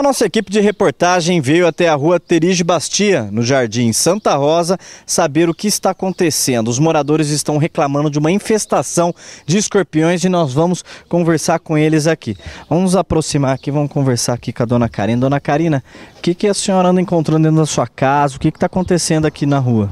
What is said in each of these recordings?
A nossa equipe de reportagem veio até a rua Terige Bastia, no Jardim Santa Rosa, saber o que está acontecendo. Os moradores estão reclamando de uma infestação de escorpiões e nós vamos conversar com eles aqui. Vamos aproximar aqui, vamos conversar aqui com a dona Karina. Dona Karina, o que, que a senhora anda encontrando dentro da sua casa? O que está acontecendo aqui na rua?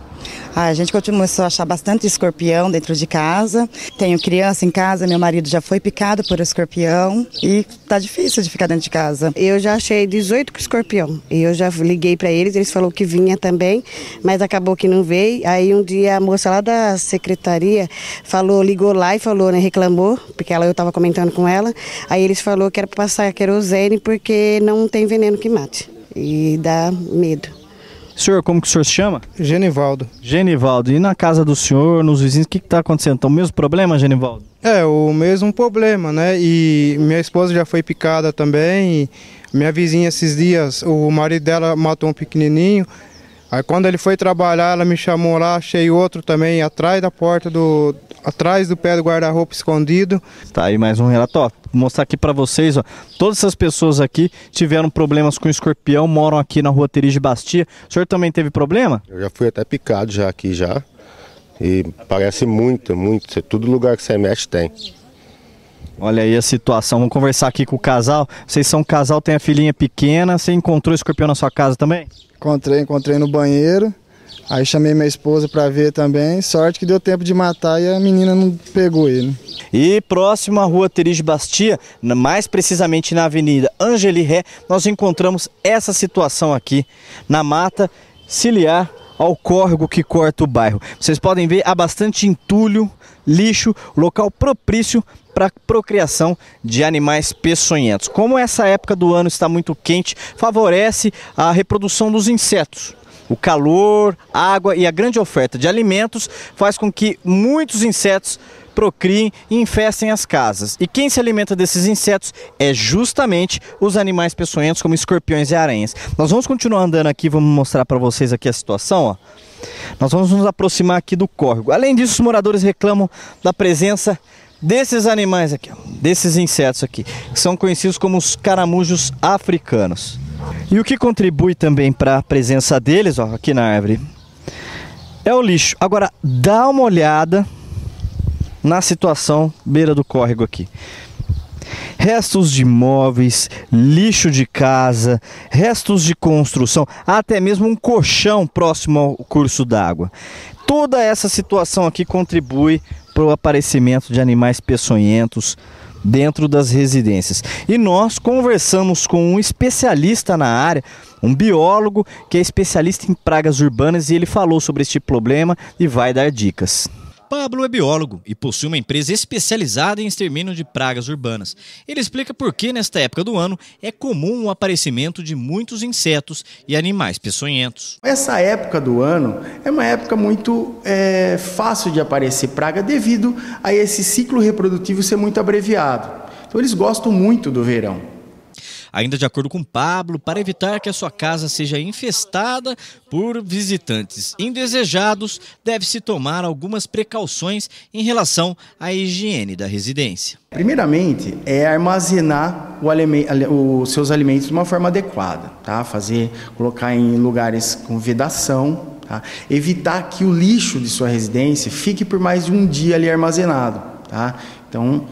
a gente começou a achar bastante escorpião dentro de casa. Tenho criança em casa, meu marido já foi picado por escorpião e tá difícil de ficar dentro de casa. Eu já achei 18 com escorpião. Eu já liguei para eles, eles falaram que vinha também, mas acabou que não veio. Aí um dia a moça lá da secretaria falou, ligou lá e falou, né, reclamou, porque ela eu tava comentando com ela. Aí eles falou que era pra passar querosene porque não tem veneno que mate. E dá medo. Senhor, como que o senhor se chama? Genivaldo. Genivaldo, e na casa do senhor, nos vizinhos, o que está acontecendo? Então, o mesmo problema, Genivaldo? É, o mesmo problema, né? E minha esposa já foi picada também. minha vizinha, esses dias, o marido dela matou um pequenininho. Aí, quando ele foi trabalhar, ela me chamou lá, achei outro também atrás da porta do, atrás do pé do guarda-roupa escondido. Está aí mais um relatório. Vou mostrar aqui para vocês, ó. Todas essas pessoas aqui tiveram problemas com escorpião, moram aqui na rua Terige Bastia. O senhor também teve problema? Eu já fui até picado já aqui já. E parece muito, muito. Todo lugar que você mexe tem. Olha aí a situação. Vamos conversar aqui com o casal. Vocês são um casal, tem a filhinha pequena. Você encontrou escorpião na sua casa também? Encontrei, encontrei no banheiro. Aí chamei minha esposa para ver também, sorte que deu tempo de matar e a menina não pegou ele. E próximo à rua Terige Bastia, mais precisamente na avenida Angeli Ré, nós encontramos essa situação aqui, na mata ciliar ao córrego que corta o bairro. Vocês podem ver, há bastante entulho, lixo, local propício para procriação de animais peçonhentos. Como essa época do ano está muito quente, favorece a reprodução dos insetos. O calor, água e a grande oferta de alimentos faz com que muitos insetos procriem e infestem as casas. E quem se alimenta desses insetos é justamente os animais peçonhentos, como escorpiões e aranhas. Nós vamos continuar andando aqui, vamos mostrar para vocês aqui a situação. Ó. Nós vamos nos aproximar aqui do córrego. Além disso, os moradores reclamam da presença desses animais aqui, ó, desses insetos aqui, que são conhecidos como os caramujos africanos. E o que contribui também para a presença deles, ó, aqui na árvore, é o lixo. Agora, dá uma olhada na situação beira do córrego aqui. Restos de móveis, lixo de casa, restos de construção, até mesmo um colchão próximo ao curso d'água. Toda essa situação aqui contribui para o aparecimento de animais peçonhentos, dentro das residências. E nós conversamos com um especialista na área, um biólogo que é especialista em pragas urbanas e ele falou sobre este problema e vai dar dicas. Pablo é biólogo e possui uma empresa especializada em extermínio de pragas urbanas. Ele explica por que, nesta época do ano, é comum o aparecimento de muitos insetos e animais peçonhentos. Essa época do ano é uma época muito é, fácil de aparecer praga devido a esse ciclo reprodutivo ser muito abreviado. Então, eles gostam muito do verão ainda de acordo com Pablo, para evitar que a sua casa seja infestada por visitantes indesejados, deve-se tomar algumas precauções em relação à higiene da residência. Primeiramente, é armazenar os seus alimentos de uma forma adequada, tá? Fazer, colocar em lugares com vedação, Tá? Evitar que o lixo de sua residência fique por mais de um dia ali armazenado. Tá? Então,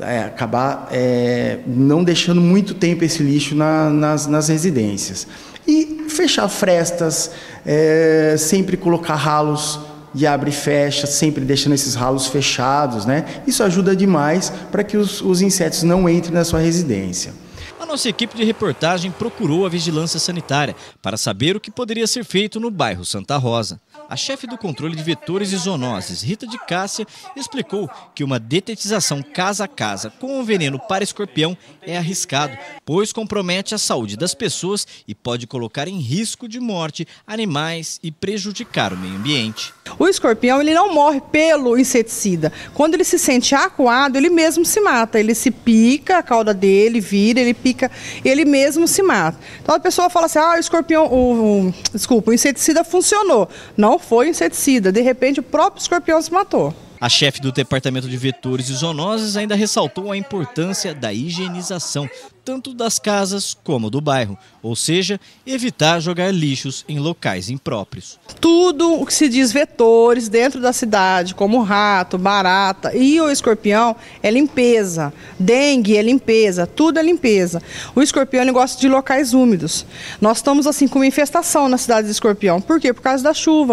é, acabar é, não deixando muito tempo esse lixo na, nas, nas, residências. E fechar frestas, é, sempre colocar ralos de abre e fecha, sempre deixando esses ralos fechados. Né? Isso ajuda demais para que os, os insetos não entrem na sua residência nossa equipe de reportagem procurou a vigilância sanitária para saber o que poderia ser feito no bairro Santa Rosa. A chefe do controle de vetores e zoonoses, Rita de Cássia, explicou que uma detetização casa a casa com o veneno para escorpião é arriscado, pois compromete a saúde das pessoas e pode colocar em risco de morte animais e prejudicar o meio ambiente. O escorpião ele não morre pelo inseticida. Quando ele se sente acuado, ele mesmo se mata. Ele se pica, a cauda dele vira, ele pica ele mesmo se mata. Então a pessoa fala assim: ah, o escorpião, o, o, desculpa, o inseticida funcionou. Não foi inseticida, de repente o próprio escorpião se matou. A chefe do Departamento de Vetores e Zoonoses ainda ressaltou a importância da higienização tanto das casas como do bairro, ou seja, evitar jogar lixos em locais impróprios. Tudo o que se diz vetores dentro da cidade, como rato, barata e o escorpião, é limpeza. Dengue é limpeza, tudo é limpeza. O escorpião ele gosta de locais úmidos. Nós estamos assim com uma infestação na cidade do escorpião. Por quê? Por causa da chuva,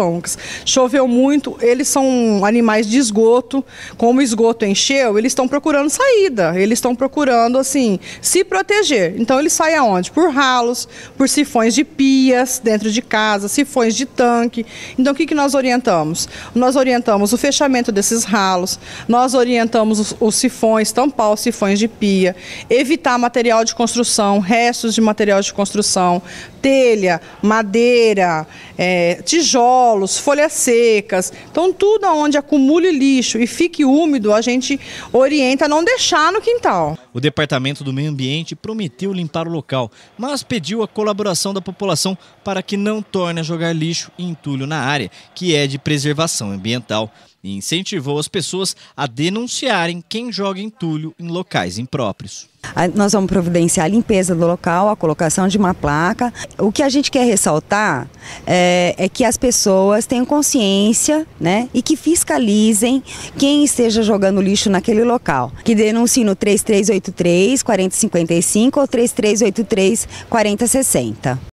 Choveu muito, eles são animais de esgoto. Como o esgoto encheu, eles estão procurando saída, eles estão procurando assim se proteger proteger. Então ele sai aonde? Por ralos, por sifões de pias dentro de casa, sifões de tanque. Então o que, que nós orientamos? Nós orientamos o fechamento desses ralos, nós orientamos os, os sifões, tampar os sifões de pia, evitar material de construção, restos de material de construção, telha, madeira, é, tijolos, folhas secas. Então, tudo onde acumule lixo e fique úmido, a gente orienta a não deixar no quintal. O Departamento do Meio Ambiente prometeu limpar o local, mas pediu a colaboração da população para que não torne a jogar lixo e entulho na área, que é de preservação ambiental e incentivou as pessoas a denunciarem quem joga entulho em locais impróprios. Nós vamos providenciar a limpeza do local, a colocação de uma placa. O que a gente quer ressaltar é, é que as pessoas tenham consciência né, e que fiscalizem quem esteja jogando lixo naquele local. Que denunciem no 3383 4055 ou 3383 4060.